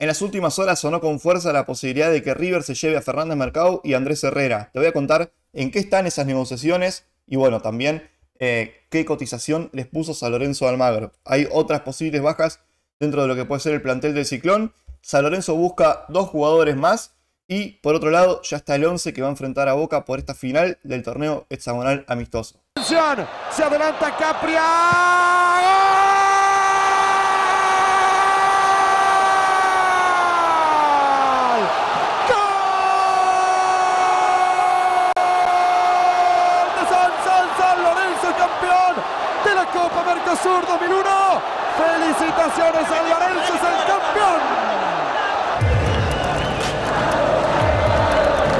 En las últimas horas sonó con fuerza la posibilidad de que River se lleve a Fernández Mercado y Andrés Herrera. Te voy a contar en qué están esas negociaciones y bueno, también eh, qué cotización les puso San Lorenzo Almagro. Hay otras posibles bajas dentro de lo que puede ser el plantel del Ciclón. San Lorenzo busca dos jugadores más y por otro lado ya está el 11 que va a enfrentar a Boca por esta final del torneo hexagonal amistoso. Se adelanta Capria. campeón de la Copa Mercosur 2001. Felicitaciones a Lorenzo, es el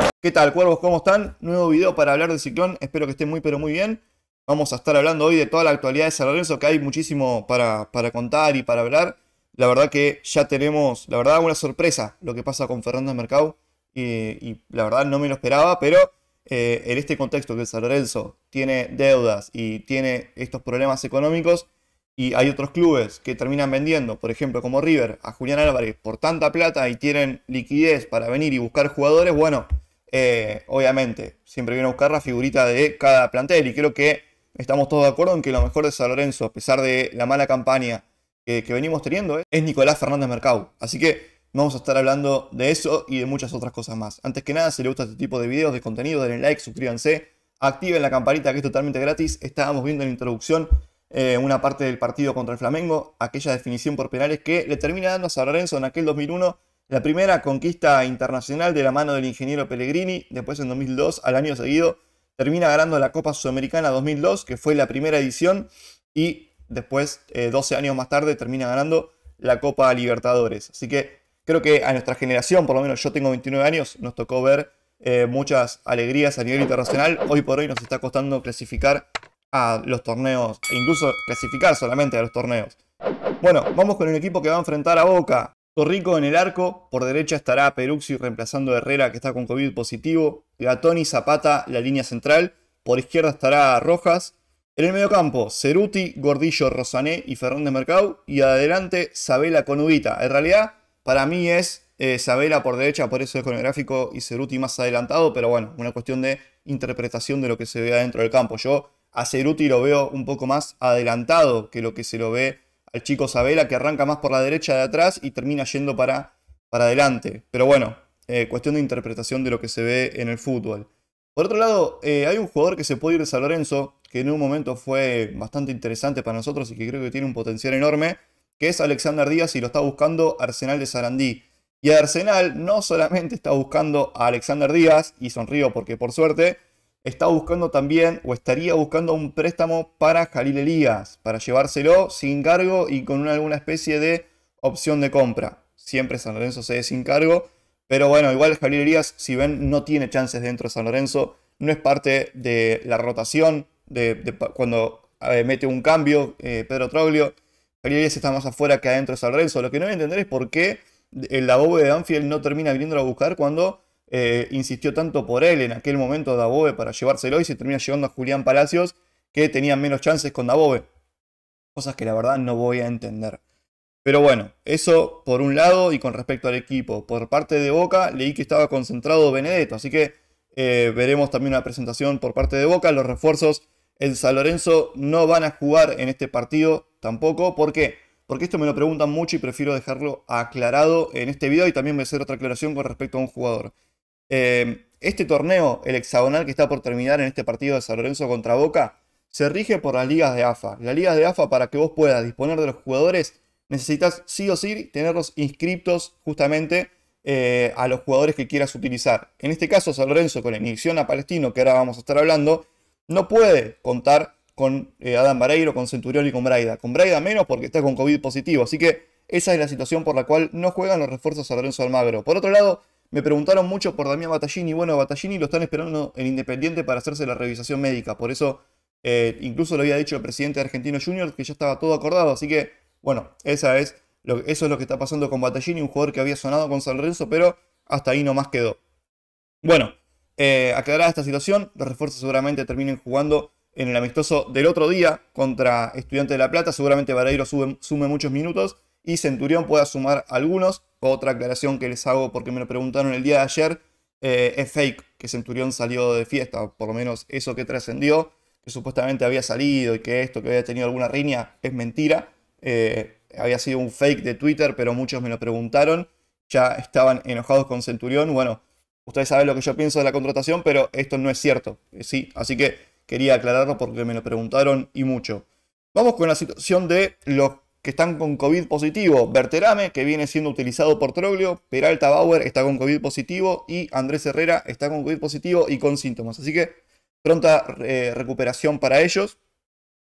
campeón. ¿Qué tal, cuervos? ¿Cómo están? Nuevo video para hablar del ciclón. Espero que estén muy, pero muy bien. Vamos a estar hablando hoy de toda la actualidad de San Lorenzo, que hay muchísimo para, para contar y para hablar. La verdad que ya tenemos, la verdad, una sorpresa lo que pasa con Fernando Mercado. Eh, y la verdad no me lo esperaba, pero eh, en este contexto que San Lorenzo tiene deudas y tiene estos problemas económicos, y hay otros clubes que terminan vendiendo, por ejemplo, como River, a Julián Álvarez por tanta plata y tienen liquidez para venir y buscar jugadores, bueno, eh, obviamente, siempre viene a buscar la figurita de cada plantel. Y creo que estamos todos de acuerdo en que lo mejor de San Lorenzo, a pesar de la mala campaña que, eh, que venimos teniendo, es Nicolás Fernández Mercado. Así que Vamos a estar hablando de eso y de muchas otras cosas más. Antes que nada, si les gusta este tipo de videos, de contenido, denle like, suscríbanse, activen la campanita que es totalmente gratis. Estábamos viendo en la introducción eh, una parte del partido contra el Flamengo, aquella definición por penales que le termina dando a San en aquel 2001 la primera conquista internacional de la mano del ingeniero Pellegrini. Después en 2002, al año seguido, termina ganando la Copa Sudamericana 2002, que fue la primera edición, y después, 12 eh, años más tarde, termina ganando la Copa Libertadores. Así que creo que a nuestra generación, por lo menos yo tengo 29 años, nos tocó ver eh, muchas alegrías a nivel internacional. Hoy por hoy nos está costando clasificar a los torneos, e incluso clasificar solamente a los torneos. Bueno, vamos con el equipo que va a enfrentar a Boca. Torrico en el arco, por derecha estará Peruzzi reemplazando a Herrera que está con COVID positivo, Gatoni Zapata la línea central, por izquierda estará Rojas, en el mediocampo Ceruti, Gordillo, Rosané y Fernández Mercado y adelante Sabela Conudita. En realidad para mí es eh, Sabela por derecha, por eso es con el gráfico y Ceruti más adelantado, pero bueno, una cuestión de interpretación de lo que se ve adentro del campo. Yo a Ceruti lo veo un poco más adelantado que lo que se lo ve al chico Sabela, que arranca más por la derecha de atrás y termina yendo para, adelante. Pero bueno, eh, cuestión de interpretación de lo que se ve en el fútbol. Por otro lado, eh, hay un jugador que se puede ir a San Lorenzo, que en un momento fue bastante interesante para nosotros y que creo que tiene un potencial enorme, que es Alexander Díaz y lo está buscando Arsenal de Sarandí. Y Arsenal no solamente está buscando a Alexander Díaz, y sonrío porque por suerte, está buscando también o estaría buscando un préstamo para Jalil Elías, para llevárselo sin cargo y con alguna especie de opción de compra. Siempre San Lorenzo se ve sin cargo, pero bueno, igual Jalil Elías, si ven, no tiene chances dentro de San Lorenzo, no es parte de la rotación de, cuando eh, mete un cambio eh, Pedro Troglio. Arias está más afuera que adentro es al Lo que no voy a entender es por qué el eh, Dabove de Anfield no termina viniéndolo a buscar cuando eh, insistió tanto por él en aquel momento Dabove para llevárselo y se termina llevando a Julián Palacios, que tenía menos chances con Dabove. Cosas que la verdad no voy a entender. Pero bueno, eso por un lado y con respecto al equipo. Por parte de Boca, leí que estaba concentrado Benedetto, así que eh, veremos también una presentación por parte de Boca. Los refuerzos en San Lorenzo no van a jugar en este partido tampoco. ¿Por qué? Porque esto me lo preguntan mucho y prefiero dejarlo aclarado en este video y también voy a hacer otra aclaración con respecto a un jugador. Eh, este torneo, el hexagonal que está por terminar en este partido de San Lorenzo contra Boca, se rige por las ligas de AFA. Las ligas de AFA, para que vos puedas disponer de los jugadores, necesitas sí o sí tenerlos inscriptos justamente eh, a los jugadores que quieras utilizar. En este caso, San Lorenzo con la inyección a Palestino, que ahora vamos a estar hablando, no puede contar con eh, Adam Vareiro, con Centurión y con Braida. Con Braida menos porque está con COVID positivo. Así que esa es la situación por la cual no juegan los refuerzos a Lorenzo Almagro. Por otro lado, me preguntaron mucho por Damián Battaglini. Bueno, Battaglini lo están esperando en Independiente para hacerse la revisación médica. Por eso, eh, incluso lo había dicho el presidente Argentino Junior, que ya estaba todo acordado. Así que, bueno, esa es eso es lo que está pasando con Battaglini, un jugador que había sonado con San Lorenzo, pero hasta ahí no más quedó. Bueno, eh, aclarada esta situación, los refuerzos seguramente terminen jugando en el amistoso del otro día contra Estudiante de La Plata. Seguramente Vareiro sume muchos minutos y Centurión pueda sumar algunos. Otra aclaración que les hago porque me lo preguntaron el día de ayer. Eh, es fake que Centurión salió de fiesta, o por lo menos eso que trascendió, que supuestamente había salido y que esto, que había tenido alguna riña, es mentira. Eh, había sido un fake de Twitter, pero muchos me lo preguntaron. Ya estaban enojados con Centurión. Bueno, ustedes saben lo que yo pienso de la contratación, pero esto no es cierto. Sí, así que quería aclararlo porque me lo preguntaron y mucho. Vamos con la situación de los que están con COVID positivo. Berterame, que viene siendo utilizado por Troglio. Peralta Bauer está con COVID positivo. Y Andrés Herrera está con COVID positivo y con síntomas. Así que pronta eh, recuperación para ellos.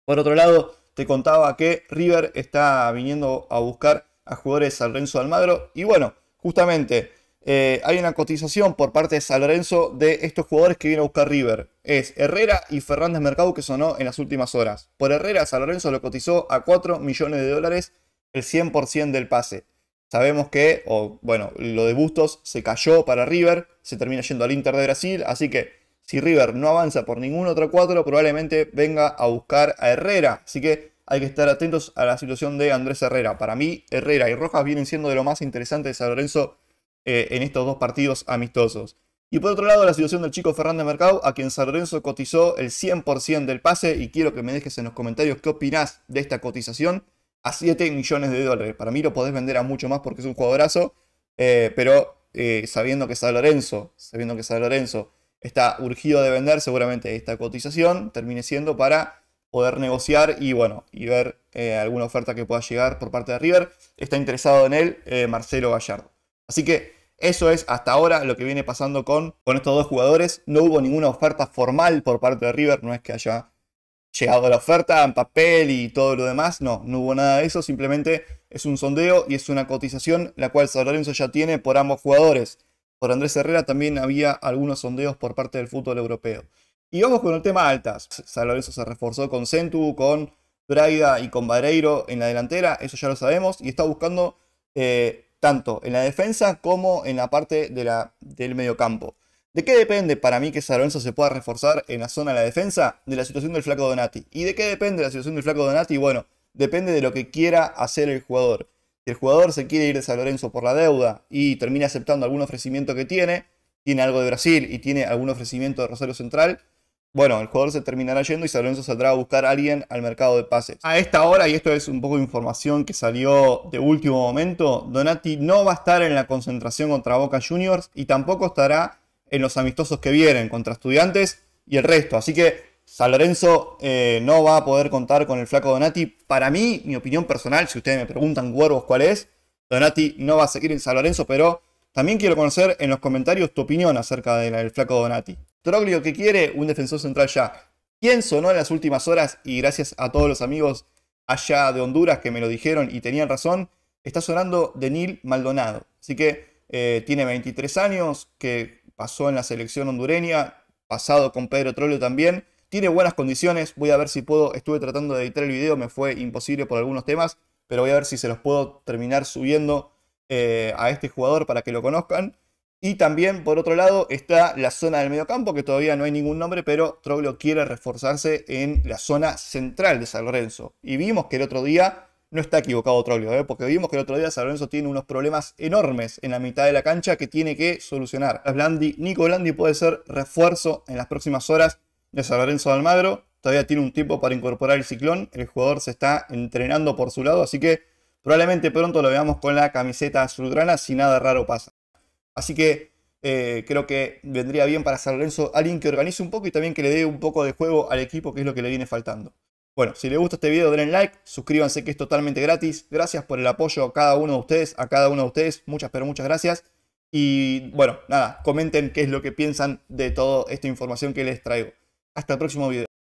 Por otro lado, te contaba que River está viniendo a buscar a jugadores al Renzo Almagro. Y bueno, justamente eh, hay una cotización por parte de San Lorenzo de estos jugadores que viene a buscar River. Es Herrera y Fernández Mercado que sonó en las últimas horas. Por Herrera, San Lorenzo lo cotizó a 4 millones de dólares, el 100% del pase. Sabemos que, o, bueno, lo de Bustos se cayó para River, se termina yendo al Inter de Brasil, así que si River no avanza por ningún otro 4, probablemente venga a buscar a Herrera. Así que hay que estar atentos a la situación de Andrés Herrera. Para mí, Herrera y Rojas vienen siendo de lo más interesante de San Lorenzo eh, en estos dos partidos amistosos. Y por otro lado, la situación del chico Fernández Mercado, a quien San Lorenzo cotizó el 100% del pase, y quiero que me dejes en los comentarios qué opinás de esta cotización a 7 millones de dólares. Para mí lo podés vender a mucho más porque es un jugadorazo, eh, pero eh, sabiendo que San Lorenzo, sabiendo que San Lorenzo está urgido de vender, seguramente esta cotización termine siendo para poder negociar y bueno, y ver alguna oferta que pueda llegar por parte de River. Está interesado en él Marcelo Gallardo. Así que eso es hasta ahora lo que viene pasando con, con estos dos jugadores. No hubo ninguna oferta formal por parte de River, no es que haya llegado la oferta en papel y todo lo demás, no, no hubo nada de eso, simplemente es un sondeo y es una cotización la cual San Lorenzo ya tiene por ambos jugadores. Por Andrés Herrera también había algunos sondeos por parte del fútbol europeo. Y vamos con el tema altas. San Lorenzo se reforzó con Centu, con Braida y con Vareiro en la delantera, eso ya lo sabemos, y está buscando eh, tanto en la defensa como en la parte de la, del mediocampo. ¿De qué depende para mí que San Lorenzo se pueda reforzar en la zona de la defensa? De la situación del flaco Donati. ¿Y de qué depende la situación del flaco Donati? Bueno, depende de lo que quiera hacer el jugador. Si el jugador se quiere ir de San Lorenzo por la deuda y termina aceptando algún ofrecimiento que tiene, tiene algo de Brasil y tiene algún ofrecimiento de Rosario Central, bueno, el jugador se terminará yendo y San Lorenzo saldrá a buscar a alguien al mercado de pases. A esta hora, y esto es un poco de información que salió de último momento, Donati no va a estar en la concentración contra Boca Juniors y tampoco estará en los amistosos que vienen contra estudiantes y el resto. Así que San Lorenzo eh, no va a poder contar con el flaco Donati. Para mí, mi opinión personal, si ustedes me preguntan cuervos cuál es, Donati no va a seguir en San Lorenzo, pero también quiero conocer en los comentarios tu opinión acerca del flaco Donati. Troglio que quiere un defensor central ya. ¿Quién sonó en las últimas horas? Y gracias a todos los amigos allá de Honduras que me lo dijeron y tenían razón, está sonando Denil Maldonado. Así que eh, tiene 23 años, que pasó en la selección hondureña, pasado con Pedro Troglio también. Tiene buenas condiciones, voy a ver si puedo, estuve tratando de editar el video, me fue imposible por algunos temas, pero voy a ver si se los puedo terminar subiendo eh, a este jugador para que lo conozcan. Y también, por otro lado, está la zona del mediocampo, que todavía no hay ningún nombre, pero Troglio quiere reforzarse en la zona central de San Lorenzo. Y vimos que el otro día, no está equivocado Troglio, ¿eh? porque vimos que el otro día San Lorenzo tiene unos problemas enormes en la mitad de la cancha que tiene que solucionar. Nico Blandi puede ser refuerzo en las próximas horas de San Lorenzo de Almagro. Todavía tiene un tiempo para incorporar el ciclón. El jugador se está entrenando por su lado, así que probablemente pronto lo veamos con la camiseta azulgrana si nada raro pasa. Así que eh, creo que vendría bien para San alguien que organice un poco y también que le dé un poco de juego al equipo, que es lo que le viene faltando. Bueno, si les gusta este video, denle like, suscríbanse que es totalmente gratis. Gracias por el apoyo a cada uno de ustedes, a cada uno de ustedes. Muchas, pero muchas gracias. Y bueno, nada, comenten qué es lo que piensan de toda esta información que les traigo. Hasta el próximo video.